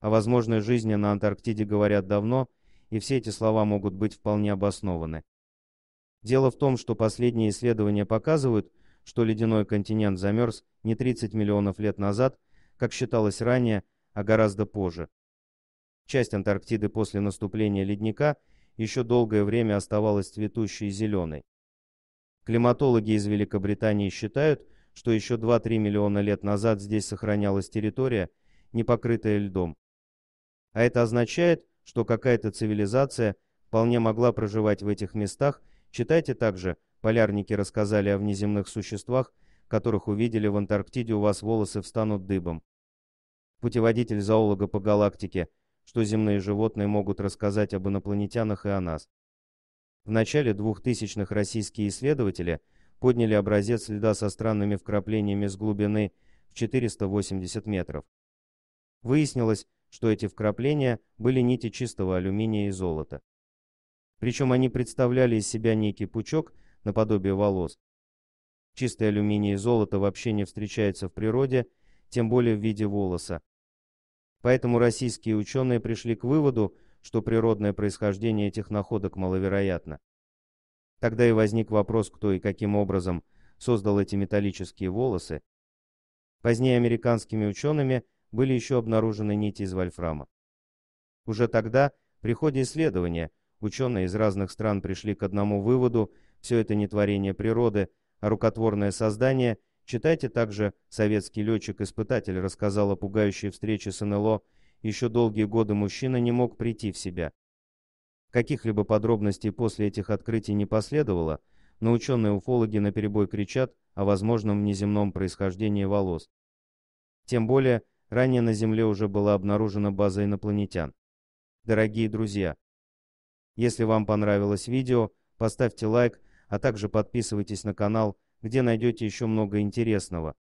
О возможной жизни на Антарктиде говорят давно, и все эти слова могут быть вполне обоснованы. Дело в том, что последние исследования показывают, что ледяной континент замерз не 30 миллионов лет назад, как считалось ранее, а гораздо позже. Часть Антарктиды после наступления ледника еще долгое время оставалась цветущей и зеленой. Климатологи из Великобритании считают, что еще 2-3 миллиона лет назад здесь сохранялась территория, не покрытая льдом. А это означает, что какая-то цивилизация вполне могла проживать в этих местах. Читайте также, полярники рассказали о внеземных существах, которых увидели в Антарктиде, у вас волосы встанут дыбом. Путеводитель зоолога по галактике, что земные животные могут рассказать об инопланетянах и о нас. В начале 2000-х российские исследователи подняли образец льда со странными вкраплениями с глубины в 480 метров. Выяснилось, что эти вкрапления были нити чистого алюминия и золота. Причем они представляли из себя некий пучок, наподобие волос. Чистый алюминий и золото вообще не встречается в природе, тем более в виде волоса. Поэтому российские ученые пришли к выводу, что природное происхождение этих находок маловероятно. Тогда и возник вопрос, кто и каким образом создал эти металлические волосы. Позднее американскими учеными – были еще обнаружены нити из вольфрама. Уже тогда, при ходе исследования, ученые из разных стран пришли к одному выводу «все это не творение природы, а рукотворное создание», читайте также «Советский летчик-испытатель» рассказал о пугающей встрече с НЛО, еще долгие годы мужчина не мог прийти в себя. Каких-либо подробностей после этих открытий не последовало, но ученые-уфологи наперебой кричат о возможном внеземном происхождении волос. Тем более, Ранее на Земле уже была обнаружена база инопланетян. Дорогие друзья, если вам понравилось видео, поставьте лайк, а также подписывайтесь на канал, где найдете еще много интересного.